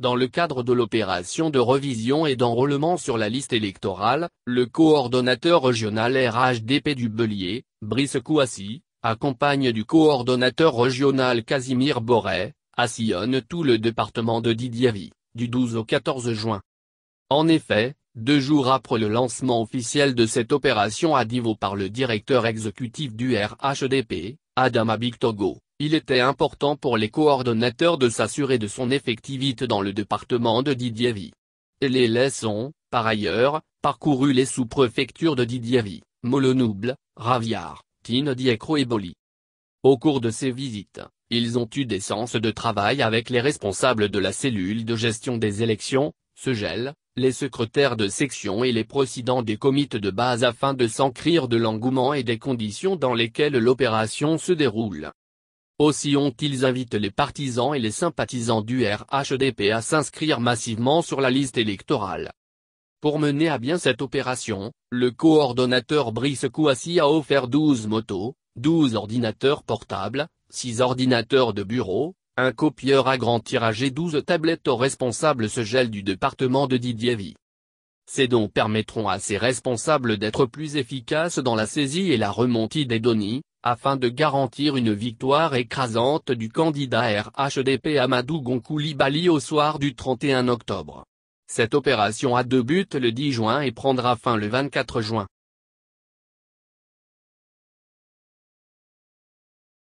Dans le cadre de l'opération de revision et d'enrôlement sur la liste électorale, le coordonnateur régional RHDP du Belier, Brice Kouassi, accompagne du coordonnateur régional Casimir Boré, assillonne tout le département de Didierville, du 12 au 14 juin. En effet, deux jours après le lancement officiel de cette opération à Divo par le directeur exécutif du RHDP, Adam Togo il était important pour les coordonnateurs de s'assurer de son effectivité dans le département de et Les ont, par ailleurs, parcouru les sous-préfectures de Didiavi, Molonouble, Raviar, Tine Diecro et Boli. Au cours de ces visites, ils ont eu des sens de travail avec les responsables de la cellule de gestion des élections, SEGEL, les secrétaires de section et les présidents des comités de base afin de s'encrire de l'engouement et des conditions dans lesquelles l'opération se déroule. Aussi ont-ils invité les partisans et les sympathisants du RHDP à s'inscrire massivement sur la liste électorale. Pour mener à bien cette opération, le coordonnateur Brice Kouassi a offert 12 motos, 12 ordinateurs portables, 6 ordinateurs de bureau, un copieur à grand tirage et 12 tablettes aux responsables se gel du département de Didier Ces dons permettront à ces responsables d'être plus efficaces dans la saisie et la remontée des données, afin de garantir une victoire écrasante du candidat RHDP Amadou Gonkoulibali au soir du 31 octobre. Cette opération a deux buts le 10 juin et prendra fin le 24 juin.